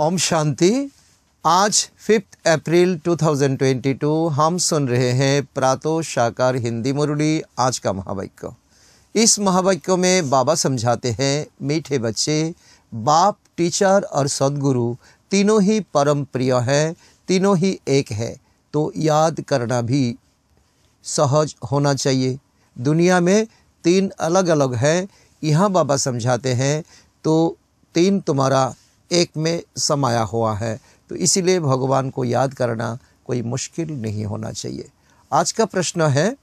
ओम शांति आज fifth April 2022 हम सुन रहे हैं प्रातो शाकार हिंदी मुरली आज का महावाक्य इस महावाक्य में बाबा समझाते हैं मीठे बच्चे बाप टीचर और सदगुरु तीनों ही परम प्रिय हैं तीनों ही एक है तो याद करना भी सहज होना चाहिए दुनिया में तीन अलग अलग हैं यहाँ बाबा समझाते हैं तो तीन तुम्हारा एक में समाया हुआ है तो इसीलिए भगवान को याद करना कोई मुश्किल नहीं होना चाहिए आज का प्रश्न है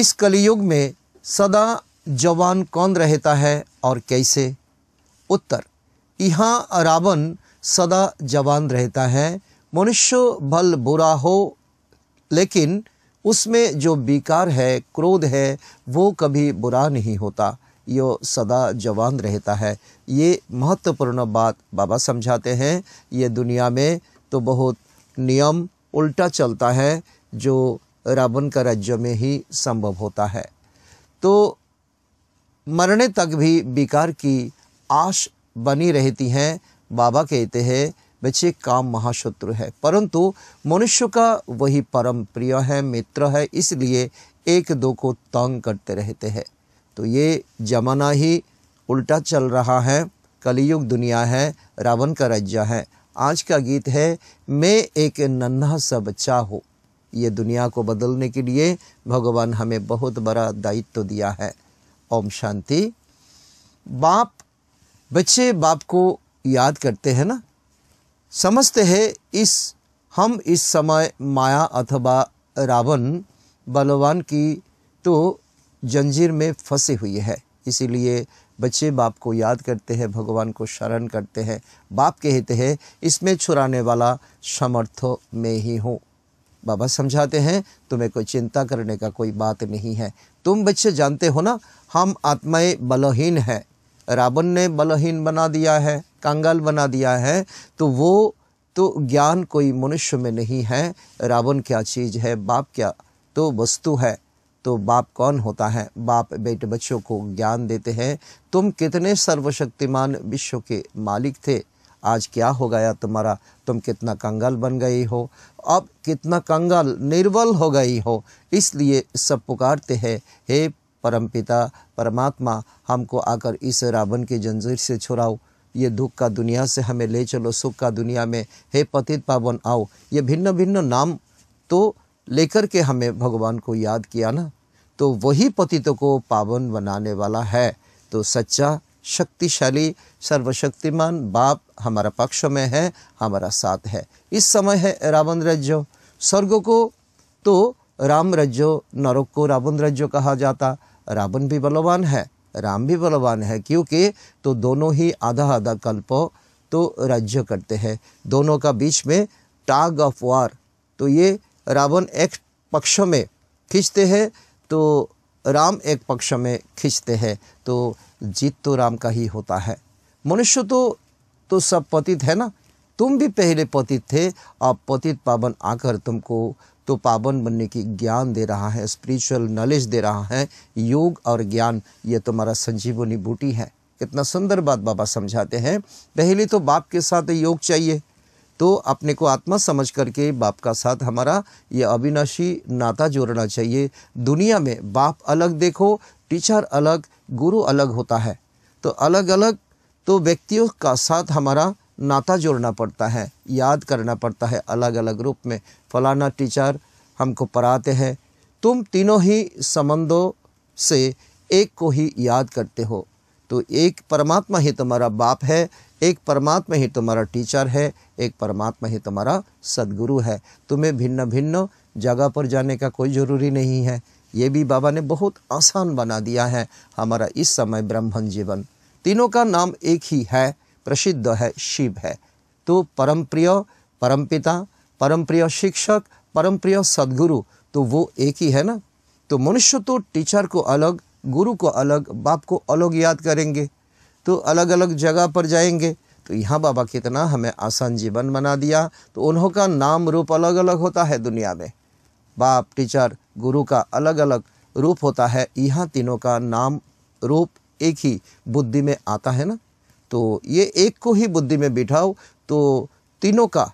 इस कलयुग में सदा जवान कौन रहता है और कैसे उत्तर यहाँ रावण सदा जवान रहता है मनुष्य भल बुरा हो लेकिन उसमें जो विकार है क्रोध है वो कभी बुरा नहीं होता यो सदा जवान रहता है ये महत्वपूर्ण बात बाबा समझाते हैं ये दुनिया में तो बहुत नियम उल्टा चलता है जो रावण का राज्य में ही संभव होता है तो मरने तक भी विकार की आश बनी रहती हैं बाबा कहते हैं बच्चे काम महाशत्रु है परंतु मनुष्य का वही परम प्रिय है मित्र है इसलिए एक दो को तंग करते रहते हैं तो ये जमाना ही उल्टा चल रहा है कलयुग दुनिया है रावण का राज्य है आज का गीत है मैं एक नन्हा सा बच्चा हो ये दुनिया को बदलने के लिए भगवान हमें बहुत बड़ा दायित्व दिया है ओम शांति बाप बच्चे बाप को याद करते हैं ना समझते हैं इस हम इस समय माया अथवा रावण बलवान की तो जंजीर में फंसी हुई है इसीलिए बच्चे बाप को याद करते हैं भगवान को शरण करते हैं बाप कहते हैं इसमें छुराने वाला समर्थ में ही हूँ बाबा समझाते हैं तुम्हें कोई चिंता करने का कोई बात नहीं है तुम बच्चे जानते हो ना हम आत्माएं बलहीन हैं रावण ने बलहीन बना दिया है कंगाल बना दिया है तो वो तो ज्ञान कोई मनुष्य में नहीं है रावण क्या चीज़ है बाप क्या तो वस्तु है तो बाप कौन होता है बाप बेटे बच्चों को ज्ञान देते हैं तुम कितने सर्वशक्तिमान विश्व के मालिक थे आज क्या हो गया तुम्हारा तुम कितना कंगाल बन गई हो अब कितना कंगाल निर्बल हो गई हो इसलिए सब पुकारते हैं हे परम पिता परमात्मा हमको आकर इस रावण के जंजीर से छुड़ाओ ये दुख का दुनिया से हमें ले चलो सुख का दुनिया में हे पतित पावन आओ ये भिन्न भिन्न नाम तो लेकर के हमें भगवान को याद किया ना तो वही पतितों को पावन बनाने वाला है तो सच्चा शक्तिशाली सर्वशक्तिमान बाप हमारा पक्ष में है हमारा साथ है इस समय है रावण रज्जो स्वर्ग को तो राम रज्जो नरक को रावण रज्जो कहा जाता रावण भी बलवान है राम भी बलवान है क्योंकि तो दोनों ही आधा आधा कल्प तो राज्य करते हैं दोनों का बीच में टाग ऑफ वार तो ये रावण एक पक्ष में खींचते हैं तो राम एक पक्ष में खींचते हैं तो जीत तो राम का ही होता है मनुष्य तो तो सब पतित है ना तुम भी पहले पतित थे अब पतित पावन आकर तुमको तो पावन बनने की ज्ञान दे रहा है स्पिरिचुअल नॉलेज दे रहा है योग और ज्ञान ये तुम्हारा संजीवनी बूटी है कितना सुंदर बात बाबा समझाते हैं पहले तो बाप के साथ योग चाहिए तो अपने को आत्मा समझ करके बाप का साथ हमारा ये अविनाशी नाता जोड़ना चाहिए दुनिया में बाप अलग देखो टीचर अलग गुरु अलग होता है तो अलग अलग तो व्यक्तियों का साथ हमारा नाता जोड़ना पड़ता है याद करना पड़ता है अलग अलग रूप में फलाना टीचर हमको पढ़ाते हैं तुम तीनों ही संबंधों से एक को ही याद करते हो तो एक परमात्मा ही तुम्हारा बाप है एक परमात्मा ही तुम्हारा टीचर है एक परमात्मा ही तुम्हारा सदगुरु है तुम्हें भिन्न भिन्न जगह पर जाने का कोई ज़रूरी नहीं है ये भी बाबा ने बहुत आसान बना दिया है हमारा इस समय ब्राह्मण जीवन तीनों का नाम एक ही है प्रसिद्ध है शिव है तो परम प्रिय परम पिता परम प्रिय शिक्षक परम प्रिय सदगुरु तो वो एक ही है ना तो मनुष्य तो टीचर को अलग गुरु को अलग बाप को अलग याद करेंगे तो अलग अलग जगह पर जाएंगे तो यहाँ बाबा कितना हमें आसान जीवन बना दिया तो उन्हों का नाम रूप अलग अलग होता है दुनिया में बाप टीचर गुरु का अलग अलग रूप होता है यहाँ तीनों का नाम रूप एक ही बुद्धि में आता है ना तो ये एक को ही बुद्धि में बिठाओ तो तीनों का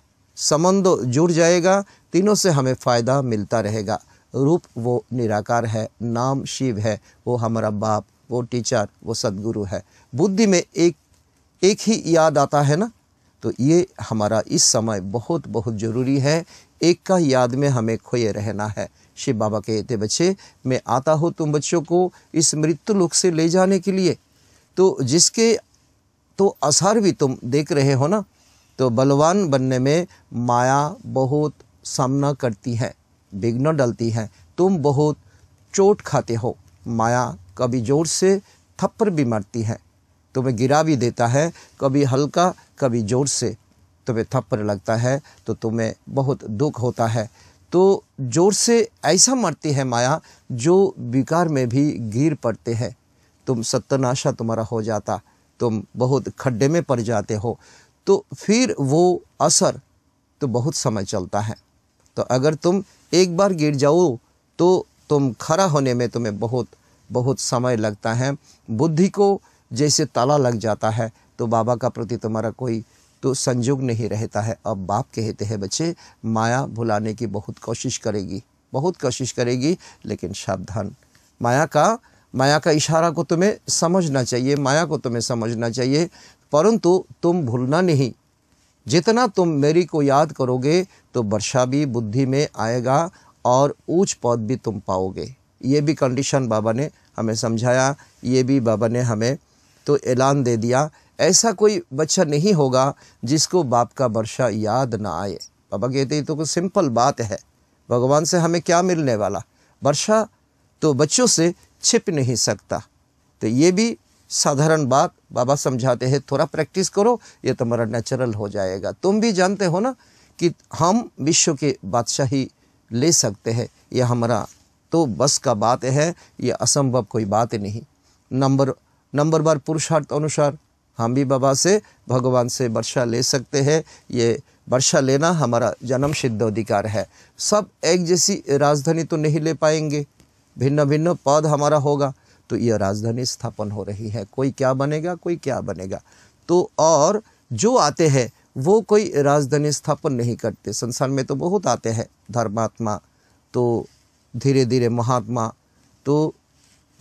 संबंध जुड़ जाएगा तीनों से हमें फ़ायदा मिलता रहेगा रूप वो निराकार है नाम शिव है वो हमारा बाप वो टीचर वो सदगुरु है बुद्धि में एक एक ही याद आता है ना तो ये हमारा इस समय बहुत बहुत ज़रूरी है एक का याद में हमें खोए रहना है शिव बाबा कहते बच्चे मैं आता हूँ तुम बच्चों को इस मृत्यु लोक से ले जाने के लिए तो जिसके तो आसार भी तुम देख रहे हो ना तो बलवान बनने में माया बहुत सामना करती है विघ्न डलती है तुम बहुत चोट खाते हो माया कभी जोर से थप्पड़ भी मारती है तुम्हें गिरा भी देता है कभी हल्का कभी ज़ोर से तुम्हें थप्पड़ लगता है तो तुम्हें बहुत दुख होता है तो जोर से ऐसा मरती है माया जो विकार में भी गिर पड़ते हैं तुम सत्यनाशा तुम्हारा हो जाता तुम बहुत खड्डे में पड़ जाते हो तो फिर वो असर तो बहुत समय चलता है तो अगर तुम एक बार गिर जाओ तो तुम खड़ा होने में तुम्हें बहुत बहुत समय लगता है बुद्धि को जैसे ताला लग जाता है तो बाबा का प्रति तुम्हारा कोई तो संयोग नहीं रहता है अब बाप कहते हैं बच्चे माया भुलाने की बहुत कोशिश करेगी बहुत कोशिश करेगी लेकिन सावधान माया का माया का इशारा को तुम्हें समझना चाहिए माया को तुम्हें समझना चाहिए परंतु तुम भूलना नहीं जितना तुम मेरी को याद करोगे तो वर्षा भी बुद्धि में आएगा और ऊंच पद भी तुम पाओगे ये भी कंडीशन बाबा ने हमें समझाया ये भी बाबा ने हमें तो ऐलान दे दिया ऐसा कोई बच्चा नहीं होगा जिसको बाप का वर्षा याद ना आए बाबा कहते तो कोई सिंपल बात है भगवान से हमें क्या मिलने वाला वर्षा तो बच्चों से छिप नहीं सकता तो ये भी साधारण बात बाबा समझाते हैं थोड़ा प्रैक्टिस करो ये तुम्हारा नेचुरल हो जाएगा तुम भी जानते हो ना कि हम विश्व के बादशाही ले सकते हैं यह हमारा तो बस का बात है यह असंभव कोई बात नहीं नंबर नंबर बार पुरुषार्थ अनुसार हम भी बाबा से भगवान से वर्षा ले सकते हैं ये वर्षा लेना हमारा जन्म सिद्ध अधिकार है सब एक जैसी राजधानी तो नहीं ले पाएंगे भिन्न भिन्न पद हमारा होगा तो यह राजधानी स्थापन हो रही है कोई क्या बनेगा कोई क्या बनेगा तो और जो आते हैं वो कोई राजधानी स्थापन नहीं करते संसार में तो बहुत आते हैं धर्मात्मा तो धीरे धीरे महात्मा तो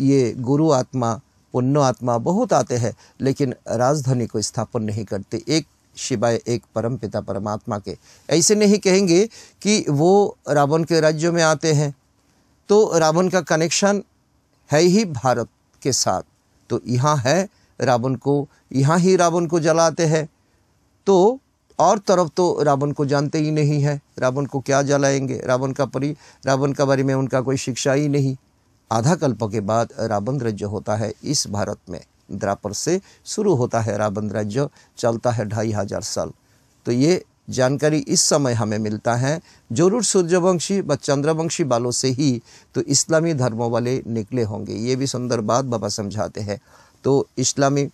ये गुरु आत्मा पुण्य आत्मा बहुत आते हैं लेकिन राजधानी को स्थापन नहीं करते एक शिवाय एक परम पिता परमात्मा के ऐसे नहीं कहेंगे कि वो रावण के राज्य में आते हैं तो रावण का कनेक्शन है ही भारत के साथ तो यहाँ है रावण को यहाँ ही रावण को जलाते हैं तो और तरफ तो रावण को जानते ही नहीं है रावण को क्या जलाएंगे रावण का परि रावण का बारे में उनका कोई शिक्षा ही नहीं आधा कल्प के बाद रावण राज्य होता है इस भारत में द्रापर से शुरू होता है रावण राज्य चलता है ढाई हजार साल तो ये जानकारी इस समय हमें मिलता है जरूर सूर्यवंशी व चंद्रवंशी वालों से ही तो इस्लामी धर्मों वाले निकले होंगे ये भी सुंदर बात बाबा समझाते हैं तो इस्लामी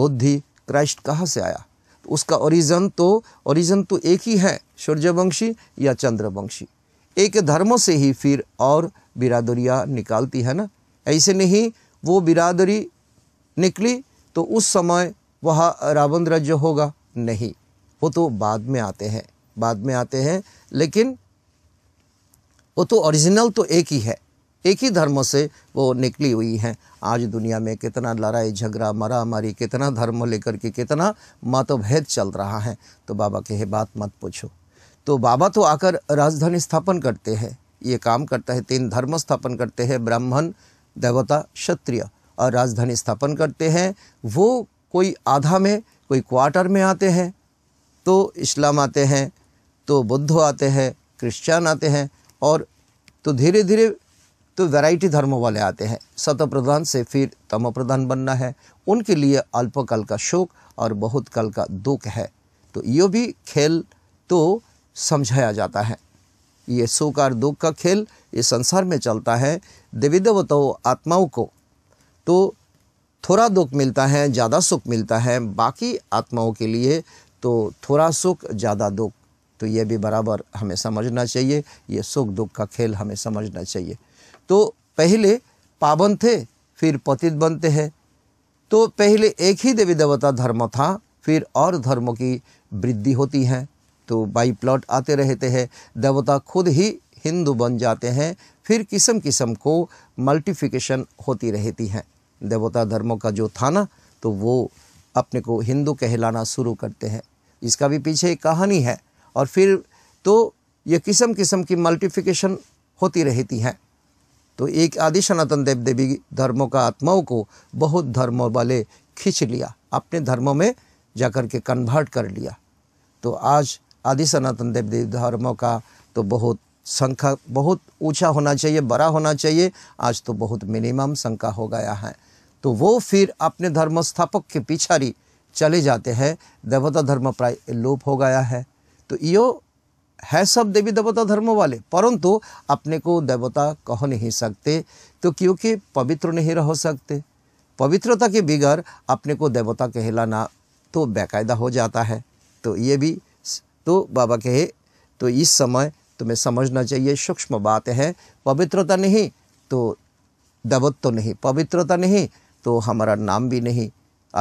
बुद्धि क्राइस्ट कहाँ से आया तो उसका ओरिजन तो ओरिजन तो एक ही है सूर्यवंशी या चंद्रवंशी एक धर्मों से ही फिर और बिरादरियाँ निकालती है ना ऐसे नहीं वो बिरादरी निकली तो उस समय वह रावण राज्य होगा नहीं वो तो बाद में आते हैं बाद में आते हैं लेकिन वो तो ओरिजिनल तो एक ही है एक ही धर्म से वो निकली हुई हैं आज दुनिया में कितना लड़ाई झगड़ा मरा मारी कितना धर्म लेकर के कितना मतभेद चल रहा है तो बाबा के बात मत पूछो तो बाबा तो आकर राजधानी स्थापन करते हैं ये काम करता है तीन धर्म स्थापन करते हैं ब्राह्मण देवता क्षत्रिय और राजधानी स्थापन करते हैं वो कोई आधा में कोई क्वार्टर में आते हैं तो इस्लाम आते हैं तो बुद्ध आते हैं क्रिश्चियन आते हैं और तो धीरे धीरे तो वैरायटी धर्मों वाले आते हैं सत प्रधान से फिर तम प्रधान बनना है उनके लिए अल्पकाल का शोक और बहुत काल का दुख है तो ये भी खेल तो समझाया जाता है ये सुख और दुख का खेल ये संसार में चलता है देवी देवताओं तो आत्माओं को तो थोड़ा दुख मिलता है ज़्यादा सुख मिलता है बाकी आत्माओं के लिए तो थोड़ा सुख ज़्यादा दुख तो ये भी बराबर हमें समझना चाहिए ये सुख दुख का खेल हमें समझना चाहिए तो पहले पावन थे फिर पतित बनते हैं तो पहले एक ही देवी देवता धर्म था फिर और धर्मों की वृद्धि होती है तो बाई प्लॉट आते रहते हैं देवता खुद ही हिंदू बन जाते हैं फिर किस्म किस्म को मल्टीफिकेशन होती रहती हैं देवता धर्मों का जो था ना तो वो अपने को हिंदू कहलाना शुरू करते हैं इसका भी पीछे एक कहानी है और फिर तो ये किस्म किस्म की मल्टीफिकेशन होती रहती हैं तो एक आदि सनातन देव देवी धर्मों का आत्माओं को बहुत धर्मों वाले खींच लिया अपने धर्मों में जाकर के कन्वर्ट कर लिया तो आज आदि सनातन देव देव धर्मों का तो बहुत संख्या बहुत ऊंचा होना चाहिए बड़ा होना चाहिए आज तो बहुत मिनिमम संख्या हो गया है तो वो फिर अपने धर्मस्थापक के पिछाड़ी चले जाते हैं देवता धर्म प्राय लोप हो गया है तो यो है सब देवी देवता धर्म वाले परंतु अपने को देवता कह नहीं सकते तो क्योंकि पवित्र नहीं रह सकते पवित्रता के बिगड़ अपने को देवता कहलाना तो बेकायदा हो जाता है तो ये भी तो बाबा कहे तो इस समय तुम्हें समझना चाहिए सूक्ष्म बात है पवित्रता नहीं तो दबत तो नहीं पवित्रता नहीं तो हमारा नाम भी नहीं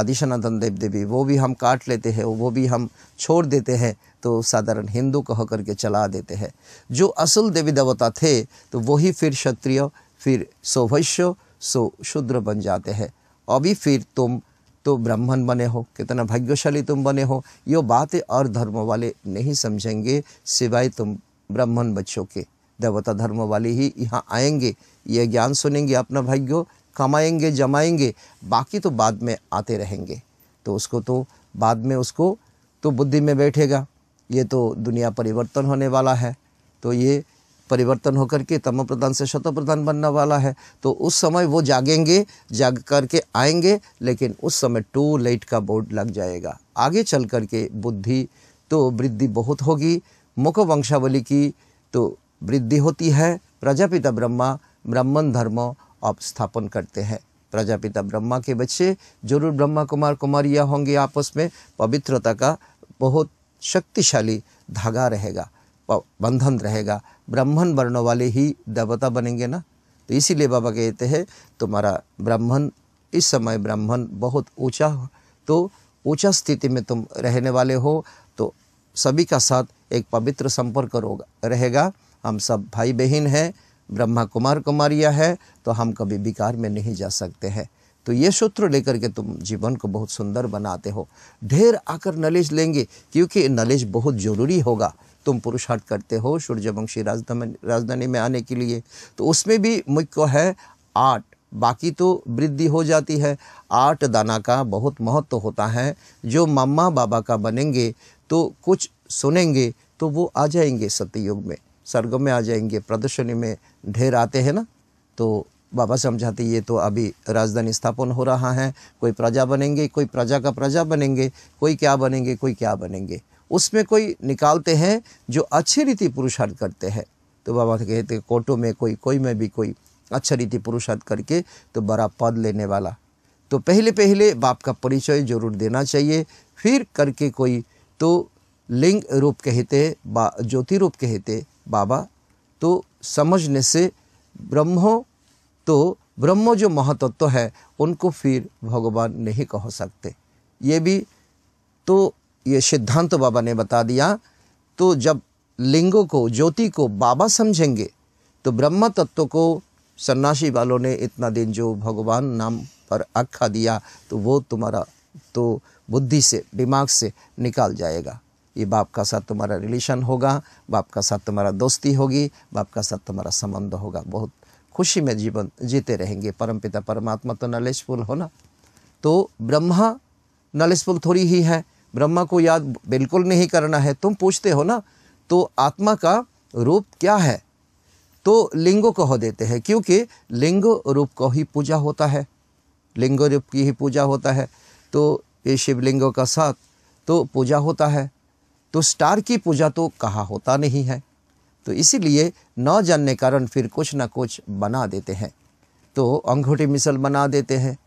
आदि देव देवी वो भी हम काट लेते हैं वो भी हम छोड़ देते हैं तो साधारण हिंदू कह करके चला देते हैं जो असल देवी देवता थे तो वही फिर क्षत्रिय फिर सौभैश्य सो शूद्र बन जाते हैं अभी फिर तुम तो ब्राह्मण बने हो कितना भाग्यशाली तुम बने हो ये बातें और धर्म वाले नहीं समझेंगे सिवाय तुम ब्राह्मण बच्चों के देवता धर्म वाले ही यहाँ आएंगे ये ज्ञान सुनेंगे अपना भाग्य कमाएंगे जमाएंगे बाकी तो बाद में आते रहेंगे तो उसको तो बाद में उसको तो बुद्धि में बैठेगा ये तो दुनिया परिवर्तन होने वाला है तो ये परिवर्तन होकर के तम प्रधान से शत प्रधान बनने वाला है तो उस समय वो जागेंगे जाग करके आएंगे लेकिन उस समय टू लेट का बोर्ड लग जाएगा आगे चल करके बुद्धि तो वृद्धि बहुत होगी मुख वंशावली की तो वृद्धि होती है प्रजापिता ब्रह्मा ब्राह्मण धर्म आप स्थापन करते हैं प्रजापिता ब्रह्मा के बच्चे जरूर ब्रह्मा कुमार कुमारियाँ होंगे आपस में पवित्रता का बहुत शक्तिशाली धागा रहेगा बंधन रहेगा ब्राह्मण वर्णों वाले ही देवता बनेंगे ना तो इसीलिए बाबा कहते हैं तुम्हारा ब्राह्मण इस समय ब्राह्मण बहुत ऊंचा तो ऊंचा स्थिति में तुम रहने वाले हो तो सभी का साथ एक पवित्र संपर्क रहेगा हम सब भाई बहन हैं ब्रह्मा कुमार कुमारिया है तो हम कभी विकार में नहीं जा सकते हैं तो ये सूत्र लेकर के तुम जीवन को बहुत सुंदर बनाते हो ढेर आकर नॉलेज लेंगे क्योंकि नॉलेज बहुत ज़रूरी होगा तुम पुरुषार्थ करते हो सूर्यवंशी राजधानी राजधानी में आने के लिए तो उसमें भी मुख्य है आठ बाकी तो वृद्धि हो जाती है आठ दाना का बहुत महत्व तो होता है जो मम्मा बाबा का बनेंगे तो कुछ सुनेंगे तो वो आ जाएंगे सत्ययुग में स्वर्ग में आ जाएंगे प्रदर्शनी में ढेर आते हैं ना तो बाबा समझाते ये तो अभी राजधानी स्थापन हो रहा है कोई प्रजा बनेंगे कोई प्रजा का प्रजा बनेंगे कोई क्या बनेंगे कोई क्या बनेंगे उसमें कोई निकालते हैं जो अच्छे रीति पुरुषार्थ करते हैं तो बाबा कहते कोटों में कोई कोई में भी कोई अच्छा रीति पुरुषार्थ करके तो बड़ा पद लेने वाला तो पहले पहले बाप का परिचय जरूर देना चाहिए फिर करके कोई तो लिंग रूप कहते बा ज्योति रूप कहते बाबा तो समझने से ब्रह्मो तो ब्रह्मो जो महातत्व है उनको फिर भगवान नहीं कह सकते ये भी तो ये सिद्धांत बाबा ने बता दिया तो जब लिंगों को ज्योति को बाबा समझेंगे तो ब्रह्म तत्व को सन्यासी वालों ने इतना दिन जो भगवान नाम पर आखा दिया तो वो तुम्हारा तो बुद्धि से दिमाग से निकाल जाएगा ये बाप का साथ तुम्हारा रिलेशन होगा बाप का साथ तुम्हारा दोस्ती होगी बाप का साथ तुम्हारा संबंध होगा बहुत खुशी में जीवन जीते रहेंगे परमपिता परमात्मा तो नॉलेजफुल हो ना तो ब्रह्मा नॉलेजफुल थोड़ी ही है ब्रह्मा को याद बिल्कुल नहीं करना है तुम पूछते हो ना तो आत्मा का रूप क्या है तो लिंगो कह देते हैं क्योंकि लिंग रूप को ही पूजा होता है लिंग रूप की ही पूजा होता है तो ये शिवलिंगों का साथ तो पूजा होता है तो स्टार की पूजा तो कहा होता नहीं है तो इसीलिए न जानने कारण फिर कुछ ना कुछ बना देते हैं तो अंगूठी मिसल बना देते हैं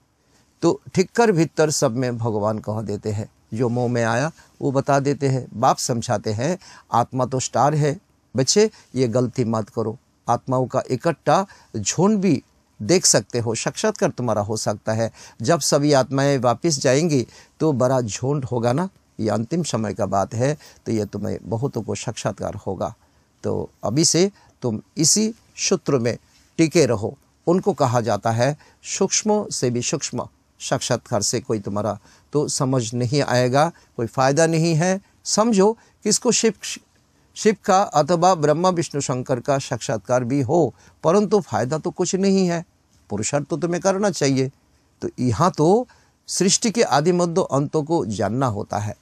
तो ठिक्कर भीतर सब में भगवान कह देते हैं जो मोह में आया वो बता देते हैं बाप समझाते हैं आत्मा तो स्टार है बच्चे ये गलती मत करो आत्माओं का इकट्ठा झुंड भी देख सकते हो साक्षात्कार तुम्हारा हो सकता है जब सभी आत्माएं वापस जाएंगी तो बड़ा झुंड होगा ना ये अंतिम समय का बात है तो ये तुम्हें बहुतों को साक्षात्कार होगा तो अभी से तुम इसी सूत्र में टिके रहो उनको कहा जाता है सूक्ष्म से भी सूक्ष्म साक्षात्कार से कोई तुम्हारा तो समझ नहीं आएगा कोई फ़ायदा नहीं है समझो कि इसको शिव शिव का अथवा ब्रह्मा विष्णु शंकर का साक्षात्कार भी हो परंतु फ़ायदा तो कुछ नहीं है पुरुषार्थ तो तुम्हें करना चाहिए तो यहाँ तो सृष्टि के आदि मध्य अंतों को जानना होता है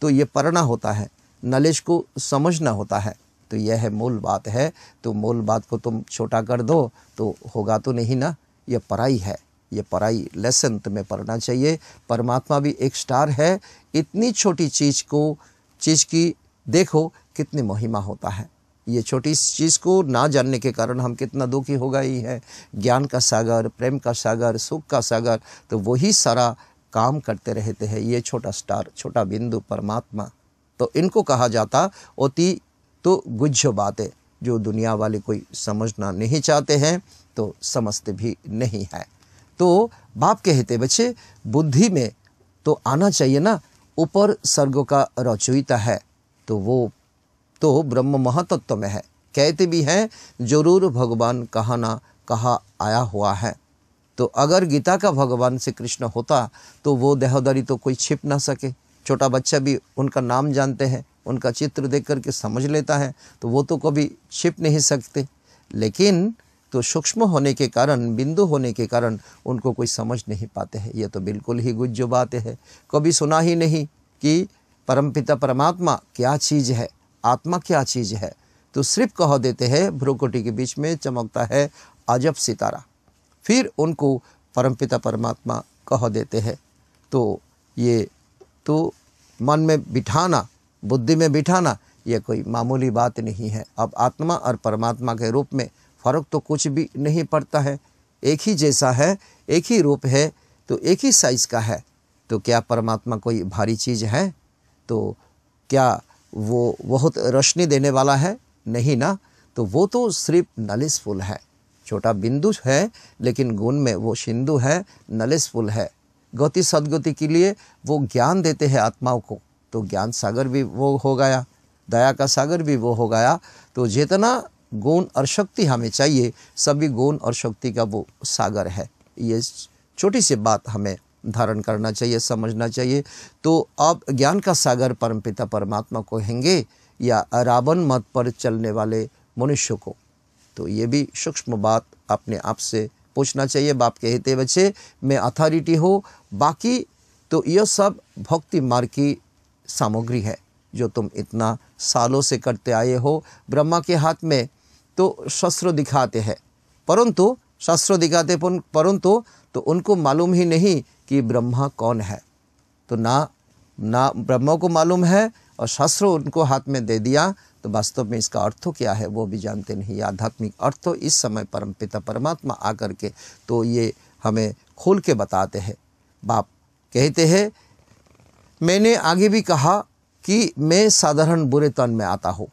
तो ये पढ़ना होता है नलेश को समझना होता है तो यह है मूल बात है तो मूल बात को तुम छोटा कर दो तो होगा तो नहीं ना यह पढ़ाई है ये पराई लेसन तुम्हें पढ़ना चाहिए परमात्मा भी एक स्टार है इतनी छोटी चीज़ को चीज़ की देखो कितनी महिमा होता है ये छोटी चीज़ को ना जानने के कारण हम कितना दुखी हो गए हैं ज्ञान का सागर प्रेम का सागर सुख का सागर तो वही सारा काम करते रहते हैं ये छोटा स्टार छोटा बिंदु परमात्मा तो इनको कहा जाता ओती तो गुज्ज बातें जो दुनिया वाले कोई समझना नहीं चाहते हैं तो समझते भी नहीं है तो बाप कहते बच्चे बुद्धि में तो आना चाहिए ना ऊपर स्वर्ग का रचयिता है तो वो तो ब्रह्म महातत्व में है कहते भी हैं जरूर भगवान कहा ना कहा आया हुआ है तो अगर गीता का भगवान से कृष्ण होता तो वो देहोदारी तो कोई छिप ना सके छोटा बच्चा भी उनका नाम जानते हैं उनका चित्र देख करके समझ लेता है तो वो तो कभी छिप नहीं सकते लेकिन तो सूक्ष्म होने के कारण बिंदु होने के कारण उनको कोई समझ नहीं पाते हैं ये तो बिल्कुल ही गुज्ज बात है कभी सुना ही नहीं कि परमपिता परमात्मा क्या चीज़ है आत्मा क्या चीज़ है तो सिर्फ कह देते हैं भ्रुकुटी के बीच में चमकता है अजब सितारा फिर उनको परमपिता परमात्मा कह देते हैं तो ये तो मन में बिठाना बुद्धि में बिठाना यह कोई मामूली बात नहीं है अब आत्मा और परमात्मा के रूप में फ़र्क तो कुछ भी नहीं पड़ता है एक ही जैसा है एक ही रूप है तो एक ही साइज़ का है तो क्या परमात्मा कोई भारी चीज़ है तो क्या वो बहुत रोशनी देने वाला है नहीं ना तो वो तो सिर्फ फुल है छोटा बिंदु है लेकिन गुण में वो सिंधु है नलिस फुल है गति सदगति के लिए वो ज्ञान देते हैं आत्माओं को तो ज्ञान सागर भी वो हो गया दया का सागर भी वो हो गया तो जितना गुण और शक्ति हमें चाहिए सभी गुण और शक्ति का वो सागर है ये छोटी सी बात हमें धारण करना चाहिए समझना चाहिए तो आप ज्ञान का सागर परमपिता परमात्मा को हेंगे या रावण मत पर चलने वाले मनुष्य को तो ये भी सूक्ष्म बात अपने आप से पूछना चाहिए बाप के हिते बच्चे मैं अथॉरिटी हो बाकी तो यह सब भक्ति मार्ग की सामग्री है जो तुम इतना सालों से करते आए हो ब्रह्मा के हाथ में तो शस्त्र दिखाते हैं परंतु शस्त्र दिखाते परंतु तो उनको मालूम ही नहीं कि ब्रह्मा कौन है तो ना ना ब्रह्मा को मालूम है और शस्त्र उनको हाथ में दे दिया तो वास्तव में इसका अर्थ क्या है वो भी जानते नहीं आध्यात्मिक अर्थ तो इस समय परम पिता परमात्मा आकर के तो ये हमें खोल के बताते हैं बाप कहते हैं मैंने आगे भी कहा कि मैं साधारण बुरे तन में आता हूँ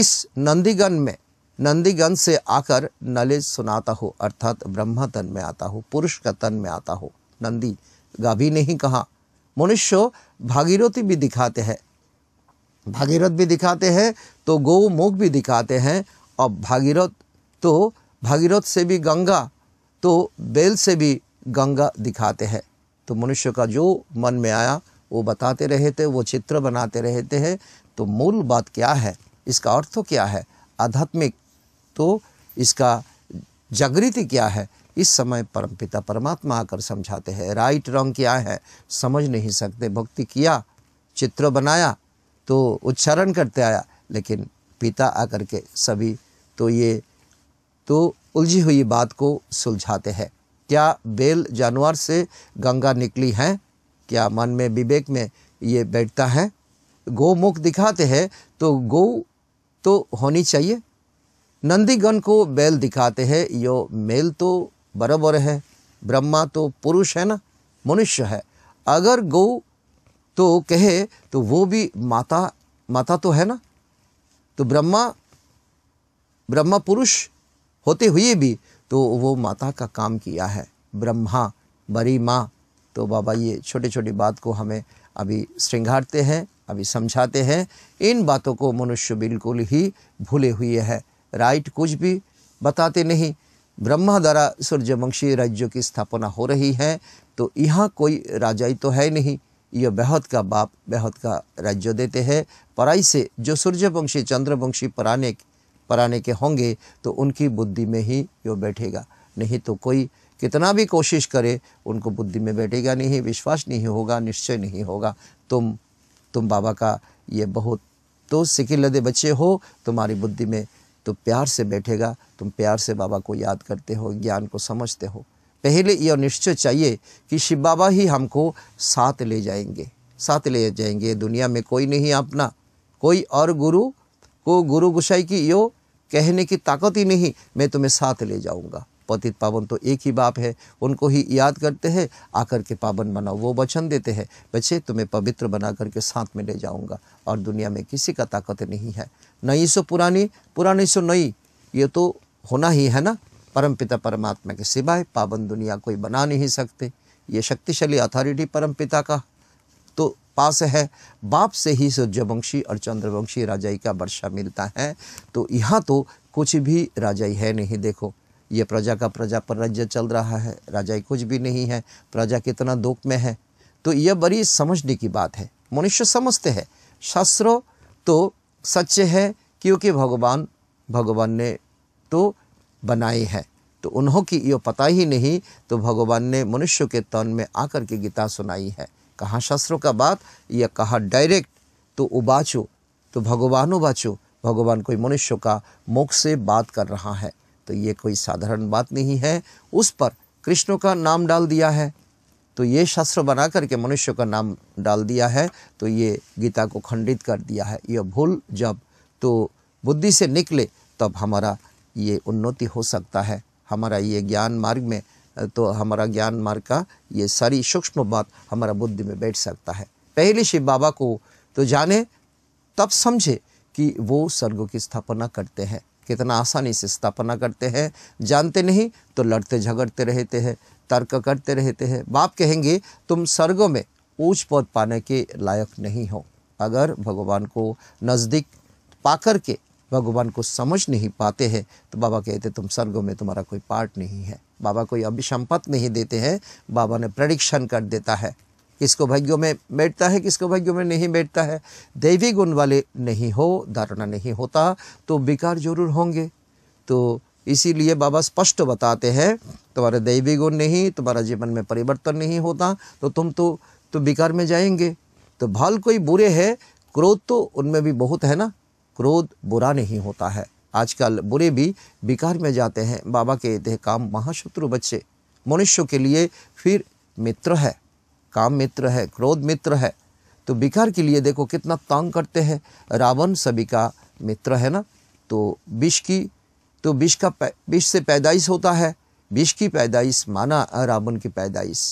इस नंदीगन में नंदीगंज से आकर नलेज सुनाता हो अर्थात ब्रह्मा तन में आता हो पुरुष का तन में आता हो नंदी गाभी ने ही कहा मनुष्य भागीरथी भी दिखाते हैं भागीरथ भी दिखाते हैं तो गौमुख भी दिखाते हैं और भागीरथ तो भागीरथ से भी गंगा तो बेल से भी गंगा दिखाते हैं तो मनुष्य का जो मन में आया वो बताते रहते वो चित्र बनाते रहते हैं तो मूल बात क्या है इसका अर्थ क्या है आध्यात्मिक तो इसका जागृति क्या है इस समय परमपिता पिता परमात्मा आकर समझाते हैं राइट रॉन्ग क्या है समझ नहीं सकते भक्ति किया चित्र बनाया तो उच्चारण करते आया लेकिन पिता आकर के सभी तो ये तो उलझी हुई बात को सुलझाते हैं क्या बेल जानवर से गंगा निकली है क्या मन में विवेक में ये बैठता है गौमुख दिखाते हैं तो गौ तो होनी चाहिए नंदीगण को बैल दिखाते हैं यो मेल तो बराबर है ब्रह्मा तो पुरुष है ना मनुष्य है अगर गौ तो कहे तो वो भी माता माता तो है ना तो ब्रह्मा ब्रह्मा पुरुष होते हुए भी तो वो माता का काम किया है ब्रह्मा बरी माँ तो बाबा ये छोटी छोटी बात को हमें अभी श्रृंगारते हैं अभी समझाते हैं इन बातों को मनुष्य बिल्कुल ही भूले हुए है राइट कुछ भी बताते नहीं ब्रह्मा द्वारा सूर्यवंशी राज्यों की स्थापना हो रही है तो यहाँ कोई राजाई तो है नहीं यह बेहद का बाप बेहद का राज्य देते हैं पराई से जो सूर्यवंशी चंद्रवंशी पराने पराने के होंगे तो उनकी बुद्धि में ही यो बैठेगा नहीं तो कोई कितना भी कोशिश करे उनको बुद्धि में बैठेगा नहीं विश्वास नहीं होगा निश्चय नहीं होगा तुम तुम बाबा का ये बहुत तो सिकिलदे बच्चे हो तुम्हारी बुद्धि में तो प्यार से बैठेगा तुम प्यार से बाबा को याद करते हो ज्ञान को समझते हो पहले यह निश्चय चाहिए कि शिव बाबा ही हमको साथ ले जाएंगे साथ ले जाएंगे दुनिया में कोई नहीं अपना कोई और गुरु को गुरु गुसाई की यो कहने की ताकत ही नहीं मैं तुम्हें साथ ले जाऊंगा पतित पावन तो एक ही बाप है उनको ही याद करते हैं आकर के पावन बनाओ वो वचन देते हैं बच्चे तुम्हें पवित्र बना करके साथ में ले जाऊंगा और दुनिया में किसी का ताकत नहीं है नई सो पुरानी पुरानी सो नई ये तो होना ही है ना परमपिता परमात्मा के सिवाय पावन दुनिया कोई बना नहीं सकते ये शक्तिशाली अथॉरिटी परमपिता का तो पास है बाप से ही सूर्यवंशी और चंद्रवंशी राजाई का वर्षा मिलता है तो यहाँ तो कुछ भी राजाई है नहीं देखो ये प्रजा का प्रजा पर राज्य चल रहा है राजाई कुछ भी नहीं है प्रजा कितना दुख में है तो यह बड़ी समझने की बात है मनुष्य समझते हैं शास्त्रों तो सत्य है क्योंकि भगवान भगवान ने तो बनाए हैं तो उन्हों की ये पता ही नहीं तो भगवान ने मनुष्य के तन में आकर के गीता सुनाई है कहाँ शास्त्रों का बात या कहा डायरेक्ट तो उबाचो तो भगवान उबाचो भगवान कोई मनुष्य का मुख से बात कर रहा है तो ये कोई साधारण बात नहीं है उस पर कृष्ण का नाम डाल दिया है तो ये शास्त्र बना करके मनुष्य का नाम डाल दिया है तो ये गीता को खंडित कर दिया है यह भूल जब तो बुद्धि से निकले तब हमारा ये उन्नति हो सकता है हमारा ये ज्ञान मार्ग में तो हमारा ज्ञान मार्ग का ये सारी सूक्ष्म बात हमारा बुद्धि में बैठ सकता है पहले शिव बाबा को तो जाने तब समझे कि वो स्वर्ग की स्थापना करते हैं कितना आसानी से स्थापना करते हैं जानते नहीं तो लड़ते झगड़ते रहते हैं तर्क करते रहते हैं बाप कहेंगे तुम स्वर्गों में ऊंच पद पाने के लायक नहीं हो अगर भगवान को नज़दीक पा कर के भगवान को समझ नहीं पाते हैं तो बाबा कहते तुम स्वर्गों में तुम्हारा कोई पार्ट नहीं है बाबा कोई अभिसंपत्त नहीं देते हैं बाबा ने प्रडिक्शन कर देता है किसको भाग्यों में बैठता है किसको भाग्यों में नहीं बैठता है दैवी गुण वाले नहीं हो धारणा नहीं होता तो विकार जरूर होंगे तो इसीलिए बाबा स्पष्ट बताते हैं तुम्हारे दैवी गुण नहीं तुम्हारा जीवन में परिवर्तन नहीं होता तो तुम तो तो विकार में जाएंगे तो भाल कोई बुरे है क्रोध तो उनमें भी बहुत है ना क्रोध बुरा नहीं होता है आजकल बुरे भी विकार में जाते हैं बाबा के देह काम महाशत्रु बच्चे मनुष्य के लिए फिर मित्र है काम मित्र है क्रोध मित्र है तो विकार के लिए देखो कितना तंग करते हैं रावण सभी का मित्र है ना तो विष की तो विष का विष से पैदाइश होता है विष की पैदाइश माना रावण की पैदाइश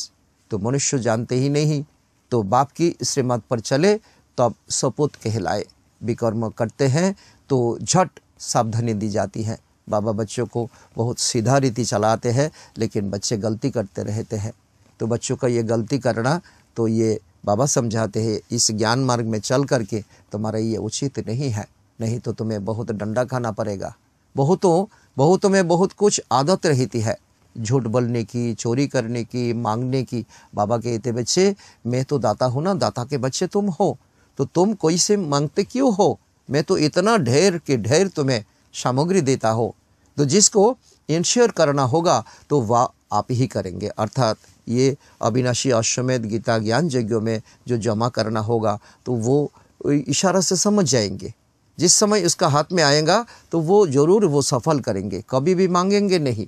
तो मनुष्य जानते ही नहीं तो बाप की श्रीमत पर चले तब सपूत कहलाए विकर्म करते हैं तो झट सावधानी दी जाती है बाबा बच्चों को बहुत सीधा रीति चलाते हैं लेकिन बच्चे गलती करते रहते हैं तो बच्चों का ये गलती करना तो ये बाबा समझाते हैं इस ज्ञान मार्ग में चल करके तुम्हारा ये उचित नहीं है नहीं तो तुम्हें बहुत डंडा खाना पड़ेगा बहुतों बहुतों में बहुत कुछ आदत रहती है झूठ बोलने की चोरी करने की मांगने की बाबा कहते बच्चे मैं तो दाता हूँ ना दाता के बच्चे तुम हो तो तुम कोई से मांगते क्यों हो मैं तो इतना ढेर के ढेर तुम्हें सामग्री देता हो तो जिसको इंश्योर करना होगा तो वा आप ही करेंगे अर्थात ये अविनाशी अश्वमेध गीता ज्ञान यज्ञों में जो जमा करना होगा तो वो इशारा से समझ जाएंगे जिस समय उसका हाथ में आएगा तो वो ज़रूर वो सफल करेंगे कभी भी मांगेंगे नहीं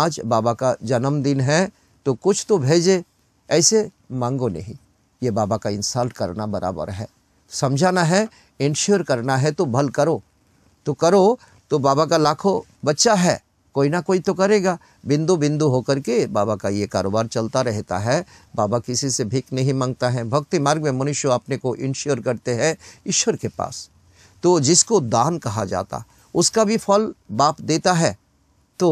आज बाबा का जन्मदिन है तो कुछ तो भेजे ऐसे मांगो नहीं ये बाबा का इंसल्ट करना बराबर है समझाना है इंश्योर करना है तो भल करो तो करो तो बाबा का लाखों बच्चा है कोई ना कोई तो करेगा बिंदु बिंदु होकर के बाबा का ये कारोबार चलता रहता है बाबा किसी से भीख नहीं मांगता है भक्ति मार्ग में मनुष्य अपने को इंश्योर करते हैं ईश्वर के पास तो जिसको दान कहा जाता उसका भी फल बाप देता है तो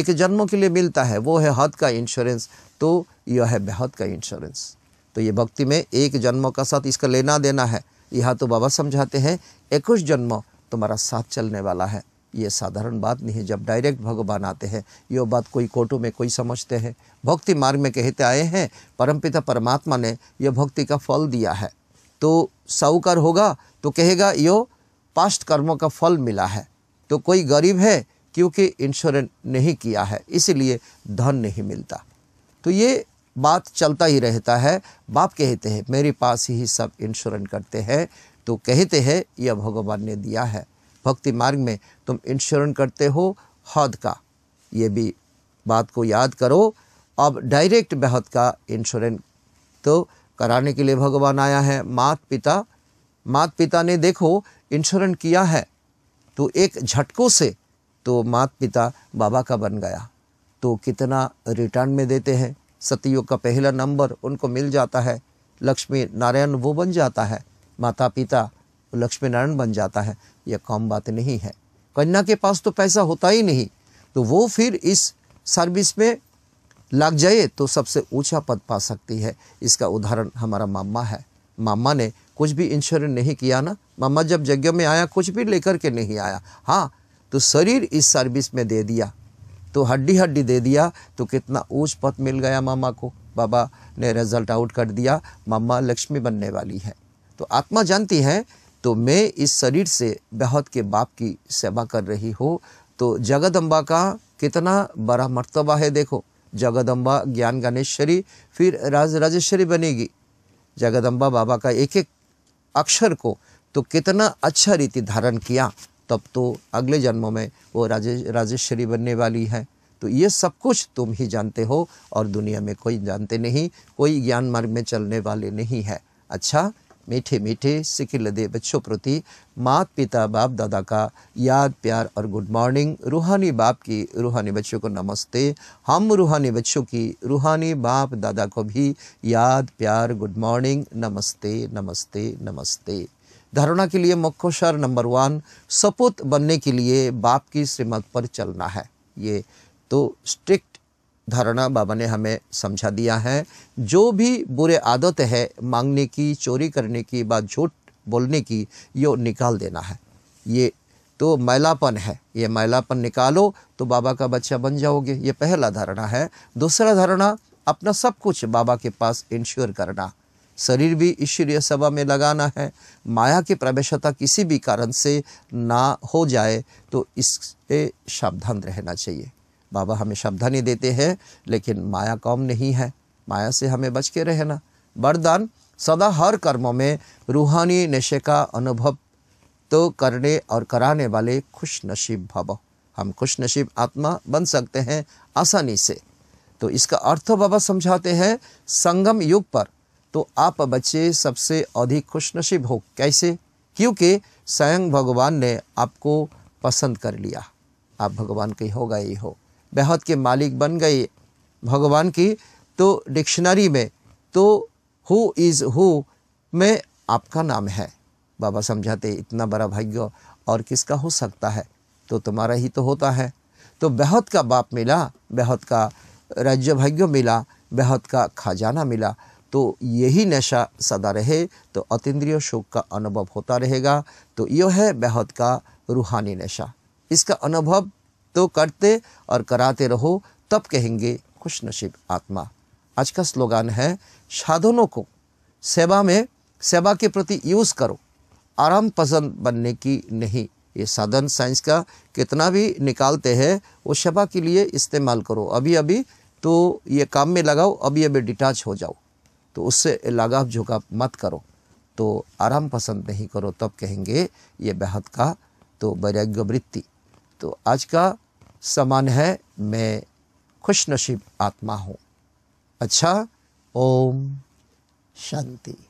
एक जन्मों के लिए मिलता है वो है हद का इंश्योरेंस तो यह है बेहद का इंश्योरेंस तो ये भक्ति में एक जन्मों का साथ इसका लेना देना है यह तो बाबा समझाते हैं एक जन्म तुम्हारा साथ चलने वाला है ये साधारण बात नहीं है जब डायरेक्ट भगवान आते हैं ये बात कोई कोटों में कोई समझते हैं भक्ति मार्ग में कहते आए हैं परमपिता परमात्मा ने यह भक्ति का फल दिया है तो साहूकार होगा तो कहेगा यो पास्ट कर्मों का फल मिला है तो कोई गरीब है क्योंकि इंश्योरेंस नहीं किया है इसीलिए धन नहीं मिलता तो ये बात चलता ही रहता है बाप कहते हैं मेरे पास ही सब इंश्योरेंस करते हैं तो कहते हैं यह भगवान ने दिया है भक्ति मार्ग में तुम इंश्योरेंस करते हो हद का ये भी बात को याद करो अब डायरेक्ट बेहद का इंश्योरेंस तो कराने के लिए भगवान आया है मात पिता मात पिता ने देखो इंश्योरेंस किया है तो एक झटकों से तो मात पिता बाबा का बन गया तो कितना रिटर्न में देते हैं सतयुग का पहला नंबर उनको मिल जाता है लक्ष्मी नारायण वो बन जाता है माता पिता तो लक्ष्मी नारायण बन जाता है यह कम बात नहीं है कन्या के पास तो पैसा होता ही नहीं तो वो फिर इस सर्विस में लग जाए तो सबसे ऊंचा पद पा सकती है इसका उदाहरण हमारा मामा है मामा ने कुछ भी इंश्योरेंस नहीं किया ना मामा जब यज्ञ में आया कुछ भी लेकर के नहीं आया हाँ तो शरीर इस सर्विस में दे दिया तो हड्डी हड्डी दे दिया तो कितना ऊंच पद मिल गया मामा को बाबा ने रिजल्ट आउट कर दिया मामा लक्ष्मी बनने वाली है तो आत्मा जानती है तो मैं इस शरीर से बहुत के बाप की सेवा कर रही हूँ तो जगदम्बा का कितना बड़ा मर्तबा है देखो जगदम्बा ज्ञान गणेश्वरी फिर राज राजेश्वरी बनेगी जगदम्बा बाबा का एक एक अक्षर को तो कितना अच्छा रीति धारण किया तब तो अगले जन्मों में वो राजे राजेश्वरी बनने वाली है तो ये सब कुछ तुम ही जानते हो और दुनिया में कोई जानते नहीं कोई ज्ञान मार्ग में चलने वाले नहीं है अच्छा मीठे मीठे सिक्के लदे बच्चों प्रति मात पिता बाप दादा का याद प्यार और गुड मॉर्निंग रूहानी बाप की रूहानी बच्चों को नमस्ते हम रूहानी बच्चों की रूहानी बाप दादा को भी याद प्यार गुड मॉर्निंग नमस्ते नमस्ते नमस्ते धारणा के लिए मुख्यशर नंबर वन सपूत बनने के लिए बाप की श्रीमत पर चलना है ये तो स्ट्रिक्ट धारणा बाबा ने हमें समझा दिया है जो भी बुरे आदत है मांगने की चोरी करने की बात झूठ बोलने की यो निकाल देना है ये तो मैलापन है ये मैलापन निकालो तो बाबा का बच्चा बन जाओगे ये पहला धारणा है दूसरा धारणा अपना सब कुछ बाबा के पास इंश्योर करना शरीर भी ईश्वरीय सभा में लगाना है माया की प्रवेशता किसी भी कारण से ना हो जाए तो इससे सावधान रहना चाहिए बाबा हमें सावधानी देते हैं लेकिन माया कम नहीं है माया से हमें बच के रहना वरदान सदा हर कर्मों में रूहानी नशे का अनुभव तो करने और कराने वाले खुश नसीब भाव हम खुश नसीब आत्मा बन सकते हैं आसानी से तो इसका अर्थ बाबा समझाते हैं संगम युग पर तो आप बच्चे सबसे अधिक खुश नसीब हो कैसे क्योंकि स्वयं भगवान ने आपको पसंद कर लिया आप भगवान के हो गए ही हो बेहद के मालिक बन गए भगवान की तो डिक्शनरी में तो हु इज़ हु में आपका नाम है बाबा समझाते इतना बड़ा भाग्य और किसका हो सकता है तो तुम्हारा ही तो होता है तो बेहद का बाप मिला बेहद का राज्य भाग्य मिला बेहद का खजाना मिला तो यही नशा सदा रहे तो अतीन्द्रिय शोक का अनुभव होता रहेगा तो यह है बेहद का रूहानी नशा इसका अनुभव तो करते और कराते रहो तब कहेंगे खुश नसीब आत्मा आज का स्लोगान है साधनों को सेवा में सेवा के प्रति यूज़ करो आराम पसंद बनने की नहीं ये साधन साइंस का कितना भी निकालते हैं वो सेवा के लिए इस्तेमाल करो अभी अभी तो ये काम में लगाओ अभी अभी डिटैच हो जाओ तो उससे लगाव झुकाव मत करो तो आराम पसंद नहीं करो तब कहेंगे ये बेहद का तो वैराग्य वृत्ति तो आज का समान है मैं खुशनसीब आत्मा हूँ अच्छा ओम शांति